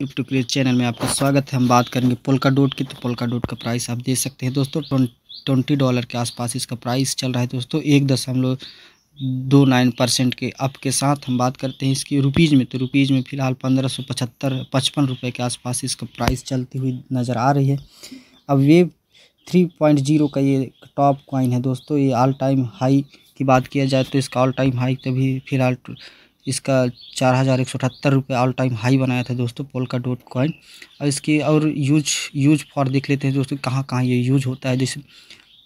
crypto create channel में आपका स्वागत है हम बात करेंगे पोलका डोट की तो पोलका डोट का प्राइस आप देख सकते हैं दोस्तों ट्वेंटी डॉलर के आसपास इसका प्राइस चल रहा है दोस्तों एक दशमलव दो नाइन परसेंट के अप के साथ हम बात करते हैं इसकी रुपीज़ में तो रुपीज़ में फ़िलहाल पंद्रह सौ पचहत्तर पचपन रुपये के आसपास इसका प्राइस चलती हुई नज़र आ रही है अब वेव थ्री पॉइंट जीरो का ये टॉप कॉइन है दोस्तों ये ऑल टाइम हाई की बात किया जाए तो इसका ऑल टाइम हाई तभी फ़िलहाल इसका चार हज़ार एक सौ अठहत्तर रुपये ऑल टाइम हाई बनाया था दोस्तों पोल का डॉट कॉइन और इसकी और यूज यूज फॉर देख लेते हैं दोस्तों कहाँ कहाँ ये यूज होता है जैसे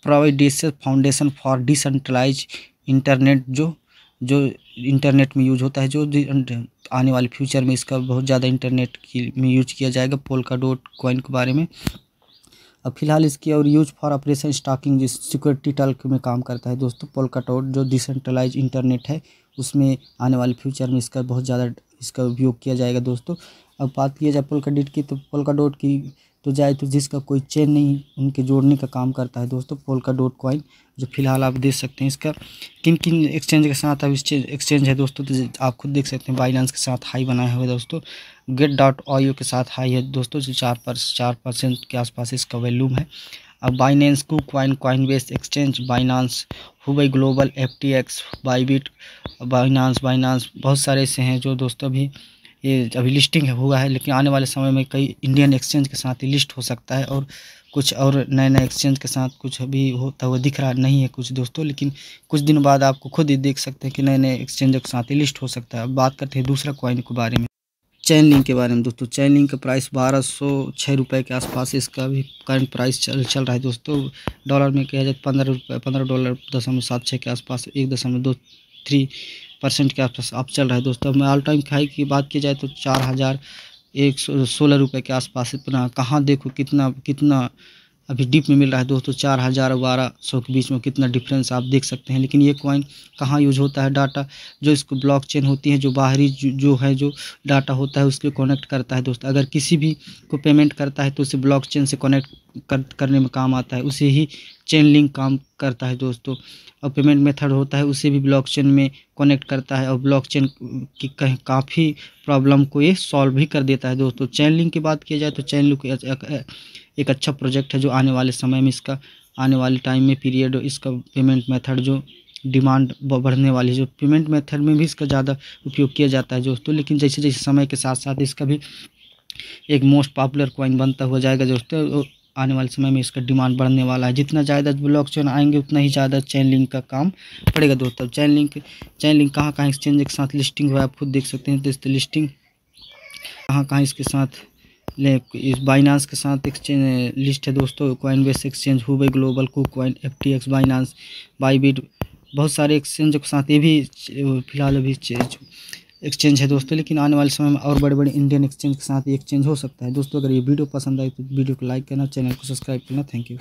provides foundation for decentralize internet जो जो इंटरनेट में यूज होता है जो आने वाले फ्यूचर में इसका बहुत ज़्यादा इंटरनेट की में यूज किया जाएगा पोल का डॉट कॉइन के बारे में अब फिलहाल इसकी और यूज फॉर ऑपरेशन स्टॉकिंग जिस सिक्योरिटी टल्क में काम करता है दोस्तों डॉट जो डिसेंट्रलाइज इंटरनेट है उसमें आने वाले फ्यूचर में इसका बहुत ज़्यादा इसका उपयोग किया जाएगा दोस्तों अब बात किया जाए पोलका डिट की तो पोलका डोट की तो जाए तो जिसका कोई चेन नहीं उनके जोड़ने का काम करता है दोस्तों पोलका डॉट कॉइन जो फिलहाल आप देख सकते हैं इसका किन किन एक्सचेंज के साथ अब एक्सचेंज है दोस्तों तो आप खुद देख सकते हैं बाइनांस के साथ हाई बनाया हुआ है दोस्तों गेट डॉट ऑयो के साथ हाई है दोस्तों जो चार पर चार परसेंट के आसपास इसका वैल्यूम है अब Binance KuCoin Coinbase exchange Binance Huobi global F T X Bybit Binance Binance बहुत सारे ऐसे हैं जो दोस्तों भी ये अभी लिस्टिंग हुआ है लेकिन आने वाले समय में कई इंडियन एक्सचेंज के साथ ही लिस्ट हो सकता है और कुछ और नए नए एक्सचेंज के साथ कुछ अभी होता हुआ दिख रहा नहीं है कुछ दोस्तों लेकिन कुछ दिन बाद आपको खुद ही देख सकते हैं कि नए नए एक्सचेंज के साथ ही लिस्ट हो सकता है अब बात करते हैं दूसरा कॉइन के बारे में चैन लिंक के बारे में दोस्तों चैन लिंक का प्राइस बारह सौ छः रुपये के आसपास इसका भी करंट प्राइस चल चल रहा है दोस्तों डॉलर में कहा जाए तो पंद्रह रुपये पंद्रह डॉलर दशमलव सात छः के आसपास एक दशमलव दो थ्री परसेंट के आसपास अब चल रहा है दोस्तों मैं ऑल टाइम हाई की बात की जाए तो चार हज़ार एक सौ सोलह रुपये के आसपास इतना कहाँ देखो कितना कितना अभी डिप में मिल रहा है दोस्तों चार हज़ार बारह सौ के बीच में कितना डिफरेंस आप देख सकते हैं लेकिन ये कॉइन कहाँ यूज होता है डाटा जो इसको ब्लॉकचेन होती है जो बाहरी जो, जो है जो डाटा होता है उसके कनेक्ट करता है दोस्तों अगर किसी भी को पेमेंट करता है तो उसे ब्लॉकचेन से कनेक्ट कर, करने में काम आता है उसे ही चेन लिंक काम करता है दोस्तों और पेमेंट मेथड होता है उसे भी ब्लॉकचेन में कनेक्ट करता है और ब्लॉकचेन की कहीं काफ़ी प्रॉब्लम को ये सॉल्व भी कर देता है दोस्तों चैन लिंक की बात किया जाए तो चैन लिंक एक अच्छा प्रोजेक्ट है जो आने वाले समय में इसका आने वाले टाइम में पीरियड इसका पेमेंट मेथड जो डिमांड बढ़ने वाली है जो पेमेंट मेथड में भी इसका ज़्यादा उपयोग किया जाता है दोस्तों लेकिन जैसे जैसे समय के साथ साथ इसका भी एक मोस्ट पॉपुलर कॉइन बनता हुआ जाएगा दोस्तों आने वाले समय में इसका डिमांड बढ़ने वाला है जितना ज़्यादा ब्लॉक चेन आएंगे उतना ही ज़्यादा चैन लिंक का काम पड़ेगा दोस्तों चैन लिंक चैन लिंक कहाँ कहाँ एक्सचेंज के साथ लिस्टिंग हुआ आप खुद देख सकते हैं दोस्तों लिस्टिंग कहाँ कहाँ इसके साथ इस बाइनांस के साथ एक्सचेंज लिस्ट है दोस्तों Coinbase exchange Huobi global KuCoin F T X Binance Bybit बहुत सारे एक्सचेंजों के साथ ये भी फिलहाल अभी एक्सचेंज है दोस्तों लेकिन आने वाले समय में और बड़े बड़े इंडियन एक्सचेंज के साथ एक्सचेंज हो सकता है दोस्तों अगर ये वीडियो पसंद आए तो वीडियो को लाइक करना चैनल को सब्सक्राइब करना थैंक यू